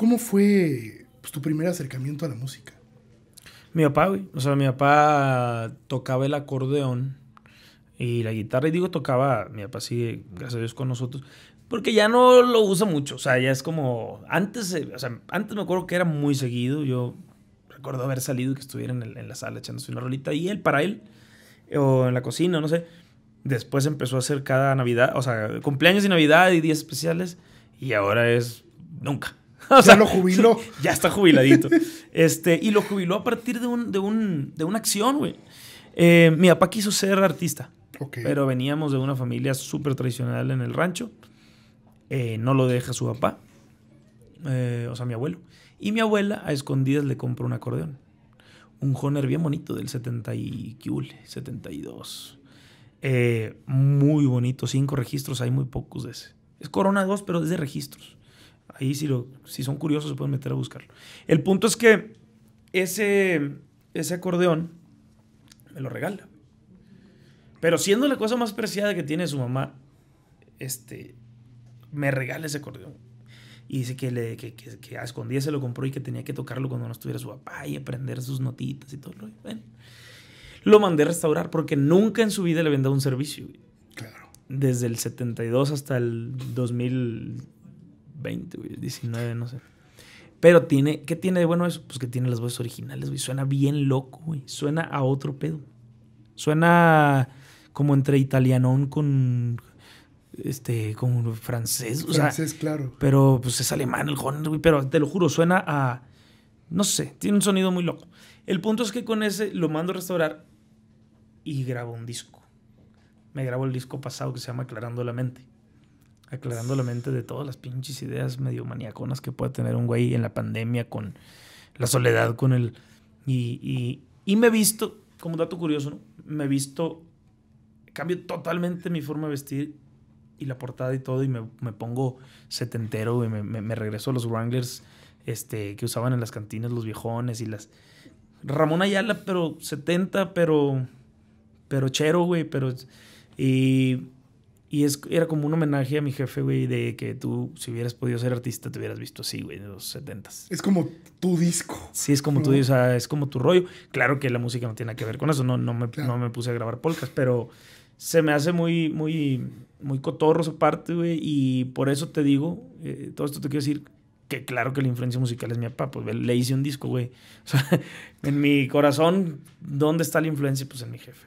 ¿Cómo fue pues, tu primer acercamiento a la música? Mi papá, güey. O sea, mi papá tocaba el acordeón y la guitarra. Y digo, tocaba, mi papá sigue, gracias a Dios, con nosotros. Porque ya no lo usa mucho. O sea, ya es como. Antes, eh, o sea, antes me acuerdo que era muy seguido. Yo recuerdo haber salido y que estuviera en, la sala echándose una rolita. Y él, para él, o en la cocina, no sé. Después empezó a hacer cada Navidad, o sea, cumpleaños y Navidad y días especiales. Y ahora es nunca. o ya lo jubiló. Ya está jubiladito. este, y lo jubiló a partir de, un, de, un, de una acción, güey. Eh, mi papá quiso ser artista. Pero veníamos de una familia súper tradicional en el rancho. Eh, no lo deja su papá. Eh, o sea, mi abuelo. Y mi abuela a escondidas le compró un acordeón. Un Honer bien bonito del 70 y 72. muy bonito, cinco registros, hay muy pocos de ese. Es Corona 2, pero es de registros. Ahí si, lo, si son curiosos se pueden meter a buscarlo. El punto es que ese, ese acordeón me lo regala. Pero siendo la cosa más preciada que tiene su mamá, este, me regala ese acordeón. Y dice que, le, que, a se lo compró y que tenía que tocarlo cuando no estuviera su papá y aprender sus notitas y todo lo mandé a restaurar porque nunca en su vida le habían un servicio. Claro. Desde el 72 hasta el 2000. 20, 19, no sé. Pero tiene, ¿qué tiene de bueno eso? Pues que tiene las voces originales, güey. Suena bien loco, güey. Suena a otro pedo. Suena como entre italianón con este con francés, francés, claro. Pero pues es alemán el güey, pero te lo juro, suena a no sé, tiene un sonido muy loco. El punto es que con ese lo mando a restaurar y grabo un disco. Me grabo el disco pasado que se llama Aclarando la mente aclarando la mente de todas las pinches ideas medio maniaconas que puede tener un güey en la pandemia con la soledad, con el... Y, y, me he visto, como dato curioso, me he visto, cambio totalmente mi forma de vestir y la portada y todo y me, pongo setentero y me, regreso a los Wranglers este, que usaban en las cantinas los viejones y las... Ramón Ayala, pero 70, pero... Pero chero, güey, pero... Y y es, era como un homenaje a mi jefe, güey, de que tú, si hubieras podido ser artista, te hubieras visto así, güey, en los setentas. Es como tu disco. Sí, es como tu tu o sea, es como tu rollo. Claro que la música no tiene que ver con eso, no, no, me, no me puse a grabar polcas, pero se me hace muy, muy, muy cotorro su parte, güey, y por eso te digo, eh, todo esto te quiero decir que claro que la influencia musical es mi papá, pues le hice un disco, güey. O sea, en mi corazón, ¿dónde está la influencia? Pues en mi jefe.